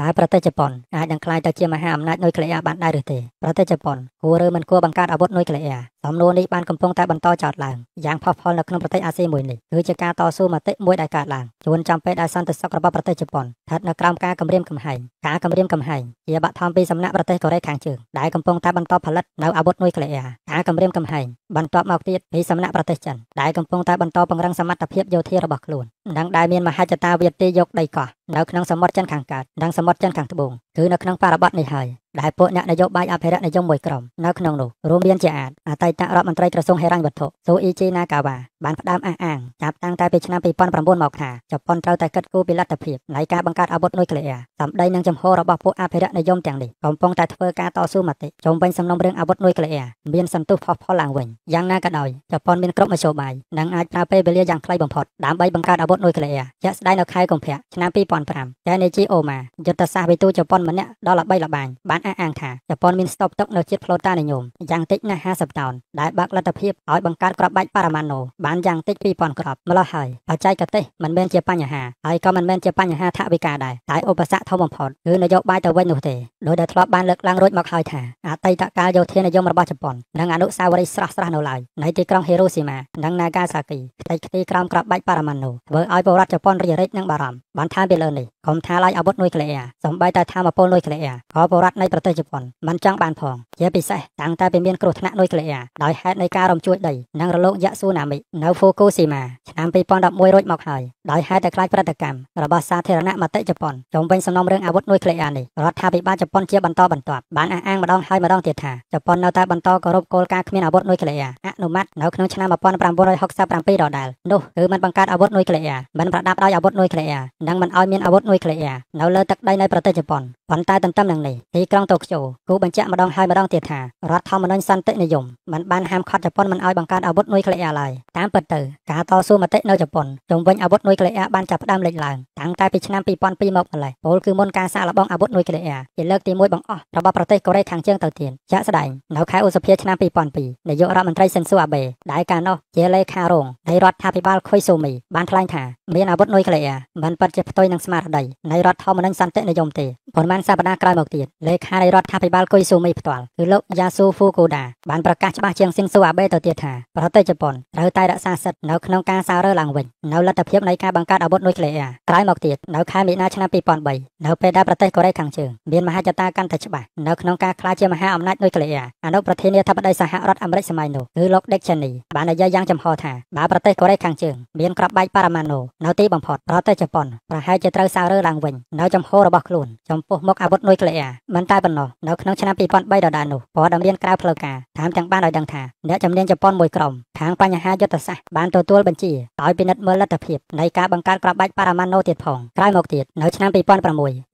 តើប្រទេសជប៉ុនអាចនឹងក្លាយទៅជាមហាអំណាចនុយក្លេអ៊ែរបានដែរឬទេប្រទេសជប៉ុនគួរឬមិនគួរបង្កើតអាវុធនុយក្លេអ៊ែរសំណួរនេះបានកំពុងតែបន្តចោទឡើងយ៉ាងផុសផុលនៅក្នុងប្រទេសអាស៊ីមួយនេះគឺជាការតស៊ូមតិមួយដែលកើតឡើងជួនចំពេលដែលសន្តិសុខរបស់ប្រទេសជប៉ុនស្ថិតនៅក្រោមការគំរាមកំហែងការគំរាមកំហែងជាបាក់ធំពីសំណាក់ប្រទេសកូរ៉េខាងជើងដែលកំពុងតែបន្តផលិតនៅអាវុធនុយក្លេអ៊ែរការគំរាមកំហែងបន្ទាប់មកទៀតពីសំណាក់ប្រទេសចិនដែលកំពុងតែបន្តពង្រឹងសមត្ថភាពយោធារបស់ខ្លួននិងដែលមានមហិច្ឆតាវាទីយកដីកោះនៅក្នុងសមុទ្រចិនខាងកើតនិងសមុទ្រចិនខាងត្បូងគឺនៅក្នុងបរិបទនេះហើយ។ដែលពួកអ្នកនយោបាយអភិរក្សនិយមមួយក្រុមនៅក្នុងនោះរួមមានជាអាចអតីតរដ្ឋមន្ត្រីក្រសួងហិរញ្ញវត្ថុស៊ូអ៊ីជីណាកាវ៉ាបានផ្ដើមអះអាងចាប់តាំងតែពីឆ្នាំ2009មកថាជប៉ុនត្រូវតែគិតគូរពីលទ្ធភាពនៃការបង្កើតអាវុធនុយក្លេអ៊ែរសម្ដីនិងចំហរបស់ពួកអភិរក្សនិយមទាំងនេះកំពុងតែធ្វើការតស៊ូមតិជុំវិញសំណុំរឿងអាវុធនុយក្លេអ៊ែរមានសន្ទុះផុសផុលឡើងវិញយ៉ាងណាក៏ដោយជប៉ុនមានគ្រប់មធ្យោបាយនិងអាចប្រើពេលវេលាយ៉ាងខ្លីបំផុតដើម្បីបង្កើតអាវុធនុយក្លេអ៊ែរជាក់ស្ដែងនៅខែកុម្ភៈឆ្នាំ2005ចែនីជីអូម៉ាយុទ្ធសាស្ត្រវិទូជប៉ុនម្នាក់ដ៏ល្បីល្បាញបានអះអាងថាជប៉ុនមានស្តុកទុកនៅជាតិផ្លូតានិយមយ៉ាងតិចណាស់50តោនដែលបើកលទ្ធភាពឲ្យបង្កើតក្របបាច់បរមាណូបានយ៉ាងតិច2000ក្របម្ល៉េះហើយបច្ចេកទេសមិនមែនជាបញ្ហាហើយក៏មិនមែនជាបញ្ហាថាវិការដែរតែឧបសគ្គធំបំផុតគឺនយោបាយទៅវិញនោះទេដោយដែលធ្លាប់បានលើកឡើងរួចមកហើយថាអតីតកាលយោធានិយមរបស់ជប៉ុននិងអនុសាវរីយ៍ស្រស់ស្រស់នៅឡើយនៅទីក្រុងហេរ៉ូស៊ីម៉ានិងណាហ្កាសាគីផ្ទៃខ្ទីក្រោមក្របបាច់បរមាណូធ្វើឲ្យពលរដ្ឋជប៉ុនរីករាយនិងបារម្ភបានថាពីលើនេះកុំថាឡើយអាវុធនុយក្លេអ៊ែរសម្បីតែថាមពលនុយក្លេអ៊ែរក៏ពលរដ្ឋនៃប្រទេសជប៉ុនមិនចង់បានផងជាពិសេសតាំងតែពីមានគ្រោះថ្នាក់នុយក្លេអ៊ែរដោយហេតុនៃការរំជួលដីនិងរលកយក្សស៊ូណាមិនៅហ្វូកូស៊ីម៉ាឆ្នាំ2011រួចមកហើយដោយហេតុតែខ្លាចប្រតិកម្មរបស់សាធារណមតិជប៉ុនជុំវិញសំណុំរឿងអាវុធនុយក្លេអ៊ែរនេះរដ្ឋាភិបាលជប៉ុនជាបន្តបន្ទាប់បានអះអាងម្ដងហើយម្ដងទៀតថាជប៉ុននៅតែបន្តគោរពគោលការណ៍គ្មានអាវុធនុយក្លេអ៊ែរអនុម័តនៅក្នុងឆ្នាំ1967ដដែលនោះគឺមិនបង្កើតអាវុធនុយក្លេអ៊ែរមិនប្រដាប់ដោយអាវុធនុយក្លេអ៊ែរនិងមិនឲ្យមានអាវុធនុយក្លេអ៊ែរនៅលើទឹកដីនៃប្រទេសជប៉ុនប៉ុន្តែទន្ទឹមនឹងនេះទីក្រុងងតូក្យូគូបញ្ជាក់ម្ដងហើយម្ដងទៀតថារដ្ឋធម្មនុញ្ញសន្តិនិយមមិនបានហាមឃាត់ជប៉ុនមិនឲ្យបង្កើតអាវុធនុយក្លេអ៊ែរឡើយតាមពិតទៅការតស៊ូមតិនៅជប៉ុនជំវិញអាវុធនុយក្លេអ៊ែរបានចាប់ផ្ដើមលេចឡើងតាំងតែពីឆ្នាំ2002មកម្លេះពោលគឺមុនការសាកល្បងអាវុធនុយក្លេអ៊ែរជាលើកទី1បង្អស់របស់ប្រទេសកូរ៉េខាងជើងទៅទៀតជាក់ស្ដែងនៅខែឧសភាឆ្នាំ2002នាយករដ្ឋមន្ត្រីស៊ិនស៊ូអាបេដែលកាលនោះជាលេខារងនៃរដ្ឋាភិបាលខុយសូមីបានថ្លែងថាមានអាវុធនុយក្លេអ៊ែរមិនពិតជាផ្ទុយនឹងស្មារតីនៃរដ្ឋធម្មនុញ្ញសន្តិនិយមទេប៉ុន្មានសប្តាហ៍ក្រោយមកទៀតលេខាហារីរដ្ឋាភិបាលគុយស៊ូមីផ្ទាល់គឺលោកយ៉ាស៊ូហ្វូកូដាបានប្រកាសច្បាស់ជាងស៊ីនស៊ូអាបេទៅទៀតថាប្រទេសជប៉ុនត្រូវតែរក្សាសិទ្ធិនៅក្នុងការសាររើឡើងវិញនៅលទ្ធភាពនៃការបង្កើតអាវុធនុយក្លេអ៊ែរក្រោយមកទៀតនៅខែមីនាឆ្នាំ2003នៅពេលដែលប្រទេសកូរ៉េខាងជើងមានមហិច្ឆតាកាន់តែច្បាស់នៅក្នុងការក្លាយជាមហាអំណាចនុយក្លេអ៊ែរអនុប្រធានាធិបតីសហរដ្ឋអាមេរិកសម័យនោះគឺលោក Dick Cheney បាននិយាយយ៉ាងចំហថាបើប្រទេសកូរ៉េខាងជើងមានក្របបែកប៉ារ៉ាម៉ាណូនៅទីបំផុតប្រទេសជប៉ុនប្រហែលជាត្រូវសាររើឡើងវិញនៅចំហរបស់ខ្លួនចំពោះមុខអាវុធនុយក្លេអ៊ែរមិនតែប៉ុណ្ណោះនៅក្នុងឆ្នាំ2003ដដែលនោះព័ត៌មានរៀនក្រៅផ្លូវការតាមទាំងបានឲ្យដឹងថាអ្នកជំនាញជប៉ុនមួយក្រុមខាងបញ្ហាយុទ្ធសាស្ត្របានទទួលបញ្ជាដោយពិនិត្យមើលលទ្ធភាពនៃការបង្កើតក្របបាច់បរិមាណូទៀតផងក្រោយមកទៀតនៅឆ្នាំ2006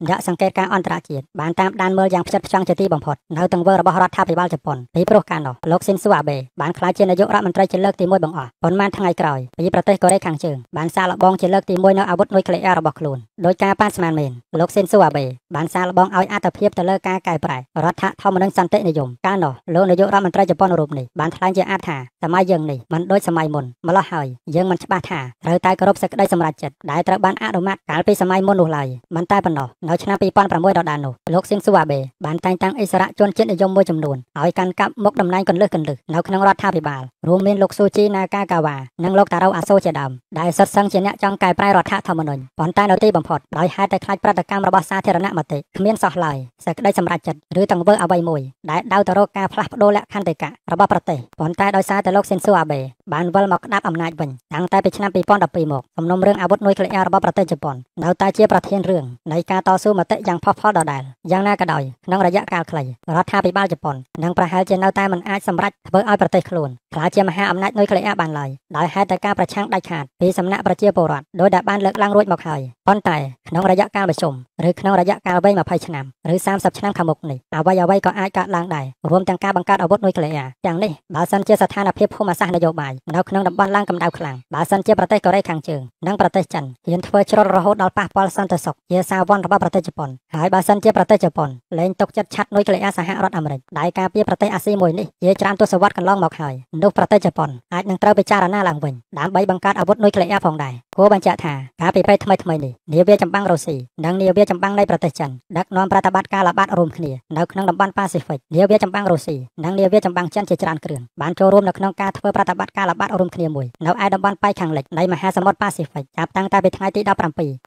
អ្នកសង្កេតការអន្តរជាតិបានតាមដានមើលយ៉ាងផ្ចិតផ្ចង់ជាទីបំផុតនៅទង្វើរបស់រដ្ឋាភិបាលជប៉ុនពីព្រោះកាលនោះលោកស៊ីនស៊ូអាបេបានក្លាយជានាយករដ្ឋមន្ត្រីជាលើកទី1បង្អស់ប៉ុន្មានថ្ងៃក្រោយពីប្រទេសកូរ៉េខាងជើងបានសារល្បងជាលើកទី1នៅអាវុធនុយក្លេអ៊ែររបស់ខ្លួនដោយការប៉ាស្មានមែនលោកស៊ីនស៊ូអាបេបានសារល្បងឲ្យអត្តភាពទៅលើការការកែប្រែរដ្ឋធម្មនុញ្ញសន្តិនិយមកាលនោះលោកនាយករដ្ឋមន្ត្រីជប៉ុនរូបនេះបានថ្លែងជាអត្ថាសម័យយើងនេះមិនដូចសម័យមុនម្ល៉េះហើយយើងមិនច្បាស់ថាត្រូវតែគោរពសេចក្តីសម្រេចចិត្តដែលត្រូវបានអនុម័តកាលពីសម័យមុននោះឡើយមិនតែប៉ុណ្ណោះនៅឆ្នាំ2006ដដែលនោះលោកសៀងស៊ូអាបេបានតែងតាំងអិសរាជជនជាតិនិយមមួយចំនួនឲ្យកាន់កាប់មុខតំណែងកន្លឹះកន្លឹះនៅក្នុងរដ្ឋាភិបាលរួមមានលោកស៊ូជីណាកាកាវ៉ានិងលោកតារ៉ូអាសូជាដើមដែលសុទ្ធសឹងជាអ្នកចង់កែប្រែរដ្ឋធម្មនុញ្ញប៉ុន្តែនៅទីបំផុតដោយហេតុតែខ្លាចប្រតិកម្មរបស់សាធារណមតិគ្មានសោះឡើយសេចក្តីសម្សម្រេចចិត្តឬទាំងធ្វើអ្វីមួយដែលដៅទៅរកការផ្លាស់ប្ដូរលក្ខន្តិកៈរបស់ប្រទេសប៉ុន្តែដោយសារតែលោកស៊ិនស៊ូអាបេបានវិលមកក្តាប់អំណាចវិញតាំងតែពីឆ្នាំ2012មកសំណុំរឿងអាវុធនុយក្លេអ៊ែររបស់ប្រទេសជប៉ុននៅតែជាប្រធានរឿងនៃការតស៊ូមតិយ៉ាងផុសផុលដដែលយ៉ាងណាក៏ដោយក្នុងរយៈកាលខ្លីរដ្ឋាភិបាលជប៉ុននឹងប្រហែលជានៅតែមិនអាចសម្រេចធ្វើឲ្យប្រទេសខ្លួនក្លាយជាមហាអំណាចនុយក្លេអ៊ែរបានឡើយដោយហេតុតែការប្រឆាំងដាច់ខាតពីសំណាក់ប្រជាពលរដ្ឋដោយដែលបានលើកឡើងរួចមកហើយប៉ុន្តែក្នុងរយៈកាលមធ្យមឬក្នុងរយៈកាលវែង20ឆ្នាំឬ30ឆ្នាំខាងមុខនេះអ្វីអ្វីក៏អាចកើតឡើងដែររួមទាំងការបង្កើតអាវុធនុយក្លេអ៊ែរទាំងនេះបើសិនជាស្ថានភាពភូមិសាស្ត្រនយោបាយនៅក្នុងតំបន់ឡើងកម្ដៅខ្លាំងបើសិនជាប្រទេសកូរ៉េខាងជើងនិងប្រទេសចិនហ៊ានធ្វើជ្រុលរហូតដល់ប៉ះពាល់សន្តិសុខជាសាវ័នរបស់ប្រទេសជប៉ុនហើយបើសិនជាប្រទេសជប៉ុនលែងទុកចិត្តឆាត់នុយក្លេអ៊ែរសហរដ្ឋអាមេរិកដែលការពារប្រទេសអាស៊ីមួយនេះជាច្រើនទសវត្សរ៍កន្លងមកហើយនោះប្រទេសជប៉ុនអាចនឹងត្រូវពិចារណាឡើងវិញដើម្បីបង្កើតអាវុធនុយក្លេអ៊ែរផងដែរគួរបញ្ជាក់ថាការពិភពថ្មីថ្មីនេះនាវាចម្បាំងរុស្ស៊ីនិងនាវាចម្បាំងនៃប្រទេសចិនដឹកនាំប្រតិបត្តិការល្បាតរួមគ្នានៅក្នុងតំបន់ប៉ាស៊ីហ្វិកនាវាចម្បាំងរុស្ស៊ីនិងនាវាចម្បាំងចិនជាច្រើនគ្រឿងបានចូលរួមនៅក្នុងការធ្វើប្រតិបត្តិការល្បាតរួមគ្នាមួយនៅឯតំបន់ប៉ែកខាងលិចនៃមហាសមុទ្រប៉ាស៊ីហ្វិកចាប់តាំងតែពីថ្ងៃទី17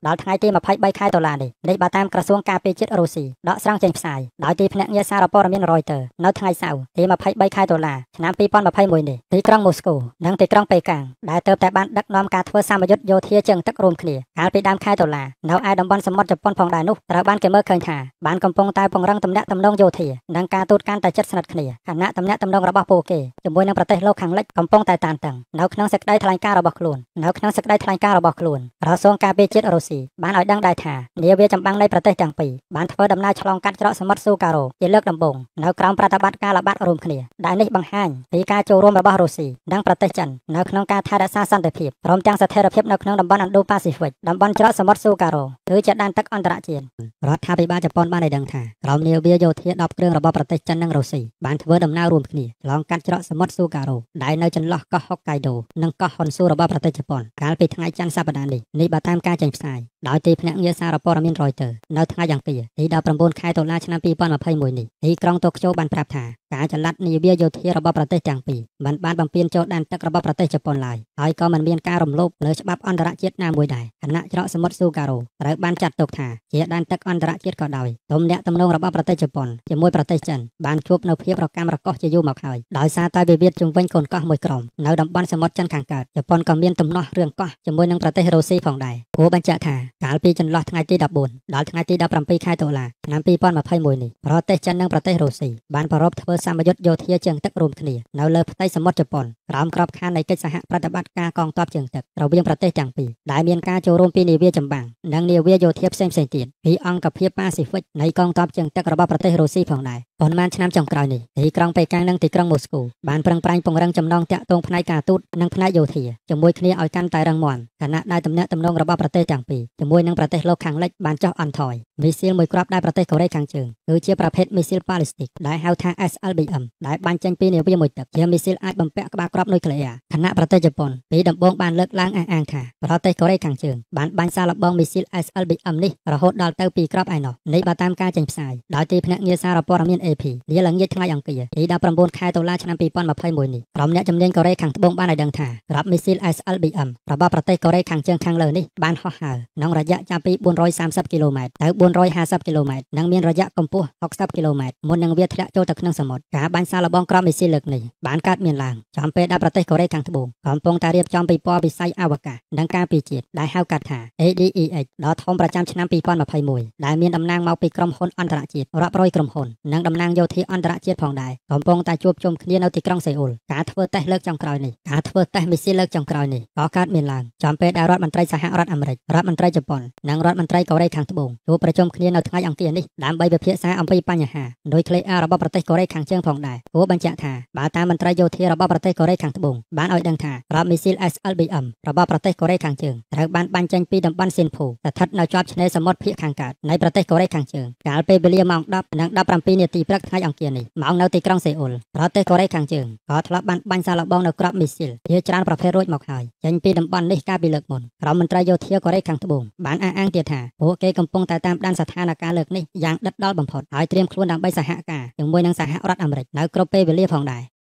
ដល់ថ្ងៃទី23ខែតុលានេះនេះបើតាមក្រសួងការពារជាតិរុស្ស៊ីដកស្រង់ចេញផ្សាយដោយទីភ្នាក់ងារសារព័ត៌មាន Reuters នៅថ្ងៃសៅរ៍ទី23ខែតុលាឆ្នាំ2021នេះទីក្រុងមូស្គូនិងទីក្រុងប៉េកាំងដែលទើបតែបានដឹកនាំការធ្វើសម្ពយុទ្ធយោធាជើងទឹករួមគ្នាកាលពីដើមខែតុលានៅឯតំបន់សមុទ្រជប៉ុនផងដែរនោះត្រូវបានគេមើលឃើញថាបានកំពុងតែពង្រឹងទំនាក់ទំនងយោធានិងការទូតកាន់តែជិតស្និទ្ធគ្នាខណៈទំនាក់ទំនងរបស់ពួកគេជាមួយនឹងប្រទេសលោកខាងលិចកំពុងតែតើបានតឹងនៅក្នុងសេចក្តីថ្លែងការណ៍របស់ខ្លួននៅក្នុងសេចក្តីថ្លែងការណ៍របស់ខ្លួនក្រសួងការពារជាតិរុស្ស៊ីបានឲ្យដឹងដែរថានាវាចម្បាំងនៃប្រទេសទាំងពីរបានធ្វើដំណើរឆ្លងកាត់ច្រកសមុទ្រស៊ូការ៉ូជាលើកដំបូងនៅក្រោមប្រតិបត្តិការល្បាតរួមគ្នាដែលនេះបង្ហាញពីការចូលរួមរបស់រុស្ស៊ីនិងប្រទេសចិននៅក្នុងការថែរក្សាសន្តិភាពព្រមទាំងស្ថិរភាពនៅក្នុងតំបន់ឥណ្ឌូ-ប៉ាស៊ីហ្វិកតំបន់ច្រកសមុទ្រស៊ូការ៉ូគឺជាដែនទឹកអន្តរជាតិរដ្ឋាភិបាលជប៉ុនបានឲ្យដឹងថាក្រោមនាវាយោធា10គ្រឿងរបស់ប្រទេសចិននិងរុស្ស៊ីបានធ្វើដំណើររួមគ្នាឆ្លងកាត់ច្រកសមុទ្រស៊ូការ៉ូដែលនៅចន្លោះកោះហុកកៃដូនិងកោះហ៊ុនស៊ូរបស់ប្រទេសជប៉ុនកាលពីថ្ងៃច័ន្ទសប្តាហ៍នេះនេះបើតាមការចេញផ្សាយដោយទីភ្នាក់ងារសារព័ត៌មាន Reuters នៅថ្ងៃអង្គារទី19ខែតុលាឆ្នាំ2021នេះទីក្រុងតូក្យូបានប្រាប់ថាការចល័តនាវាយោធារបស់ប្រទេសទាំងពីរមិនបានបំពេញចូលដែនទឹករបស់ប្រទេសជប៉ុនឡើយហើយក៏មិនមានការរំលោភលើច្បាប់អន្តរជាតិណាមួយដែរគណៈច្រកសមុទ្រស៊ូការ៉ូត្រូវបានចាត់ទុកថាជាដែនទឹកអន្តរជាតិក៏ដោយទំនាក់ទំនងរបស់ប្រទេសជប៉ុនជាមួយប្រទេសចិនបានជួបនៅភាពរកាំរកូសជាយូរមកហើយដោយសារតែវិវាទជំវិញកូនកោះមួយក្រុមនៅតំបន់សមុទ្រចិនខាងកើតជប៉ុនក៏មានទំនាស់រឿងកោះជាមួយនឹងប្រទេសរុស្ស៊ីផងដែរព្រោះបញ្ជាក់ថាកាលពីចន្លោះថ្ងៃទី14ដល់ថ្ងៃទី17ខែតុលាឆ្នាំ2021នេះប្រទេសចិននិងប្រទេសរុស្ស៊ីបានប្ររពធ្វើសមយុទ្ធយោធាជើងទឹករួមគ្នានៅលើផ្ទៃសមុទ្រជប៉ុនក្រោមក្របខ័ណ្ឌនៃកិច្ចសហប្រតិបត្តិការកងទ័ពជើងទឹករវាងប្រទេសទាំងពីរដែលមានការចូលរួមពីនាវាចម្បាំងនិងនាវាយោធាផ្សេងៗទៀតពីអង្គភាពប៉ាស៊ីហ្វិកនៃកងទ័ពជើងទឹករបស់ប្រទេសរុស្ស៊ីផងដែរប៉ុន្មានឆ្នាំចុងក្រោយនេះទីក្រុងប៉េកាំងនិងទីក្រុងម៉ូស្គូបានប្រឹងប្រែងពង្រឹងចំណងទាក់ទងផ្នែកការទូតនិងផ្នែកយោធាជាមួយគ្នាឲ្យកាន់តែរឹងមាំខណៈដែលទំនាក់ទំនងរបស់ប្រទេសទាំងពីរជាមួយនឹងប្រទេសលោកខាងលិចបានចុះអន់ថយមីស៊ីលមួយគ្រាប់ដែលប្រទេសកូរ៉េខាងជើងគឺជាប្រភេទមីស៊ីលប៉ាឡេស្ទិកដែលហៅថា SLBM ដែលបាញ់ចេញពីនាវាមួយទឹកជាមីស៊ីលអាចបំពាក់ក្បាលគ្រាប់នុយក្លេអ៊ែរខណៈប្រទេសជប៉ុនពីដំបូងបានលើកឡើងអះអាងថាប្រទេសកូរ៉េខាងជើងបានបាញ់សារល្បងមីស៊ីល SLBM នេះរហូតដល់ទៅ2គ្រាប់ឯណោះនេះបើតាមការចេញផ្សាយដោយទីភ្នាក់ងារសារព័ត៌មាន AP លាឡើងយិចថ្ងៃអង្គារទី19ខែតុលាឆ្នាំ2021នេះក្រុមអ្នកជំនាញកូរ៉េខាងត្បូងបានឲ្យដឹងថាក្របមីស៊ីល SLBM របស់ប្រទេសកូរ៉េខាងជើងខាងលើនេះបានហោះហើរក្នុងរយៈចាប់ពី430គីឡូម៉ែត្រទៅ450គីឡូម៉ែត្រនិងមានរយៈកម្ពស់60គីឡូម៉ែត្រមុននឹងវាធ្លាក់ចូលទៅក្នុងសមុទ្រការបាញ់សារល្បងក្របមីស៊ីលលើកនេះបានកើតមានឡើងចំពេលដែលប្រទេសកូរ៉េខាងត្បូងកំពុងតែរៀបចំពិព័រណ៍វិស័យអវកាសនិងការពារជាតិដែលហៅកាត់ថា ADEX ដ៏ធំប្រចាំឆ្នាំ2021ដែលមានតំណែងមកពីក្រុមហ៊ុនអន្តរជាតិរាប់រយក្រុមហ៊ុននិងតំណែងណាងយោធាអន្តរជាតិផងដែរកំពុងតែជួបជុំគ្នានៅទីក្រុងសេអ៊ូលការធ្វើតេស្តលើកចុងក្រោយនេះការធ្វើតេស្តមីស៊ីលលើកចុងក្រោយនេះក៏កើតមានឡើងចំពេលដែលរដ្ឋមន្ត្រីសហរដ្ឋអាមេរិករដ្ឋមន្ត្រីជប៉ុននិងរដ្ឋមន្ត្រីកូរ៉េខាងត្បូងជួបប្រជុំគ្នានៅថ្ងៃអង្គារនេះដើម្បីពិភាក្សាអំពីបញ្ហានុយក្លេអ៊ែររបស់ប្រទេសកូរ៉េខាងជើងផងដែរគួរបញ្ជាក់ថាបើតាមមន្ត្រីយោធារបស់ប្រទេសកូរ៉េខាងត្បូងបានឲ្យដឹងថារដ្ឋមីស៊ីល SLBM របស់ប្រទេសកូរ៉េខាងជើងត្រូវបានបាញ់ចេញពីតំបន់ស៊ីនភូស្ថិតនៅជាប់ឆ្នេរសមុទ្រភាគខាងកើតនៃប្រទេសកូរ៉េខាងជើងកាលពេលវេលាម៉ោង10:17នាទី2ព្រឹកថ្ងៃអង្គារនេះមកនៅទីក្រុងសេអ៊ុលប្រទេសកូរ៉េខាងជើងក៏ធ្លាប់បានបាញ់សារល្បងនៅក្របមីស៊ីលជាច្រើនប្រភេទរួចមកហើយចេញពីតំបន់នេះកាលពីលើកមុនក្រុមមន្ត្រីយោធាកូរ៉េខាងត្បូងបានអះអាងទៀតថាពួកគេកំពុងតែតាមដានស្ថានភាពលើកនេះយ៉ាងដិតដល់បំផុតហើយត្រៀមខ្លួនដើម្បីសហការជាមួយនឹងសហរដ្ឋអាមេរិកនៅគ្រប់ពេលវេលាផងដែរ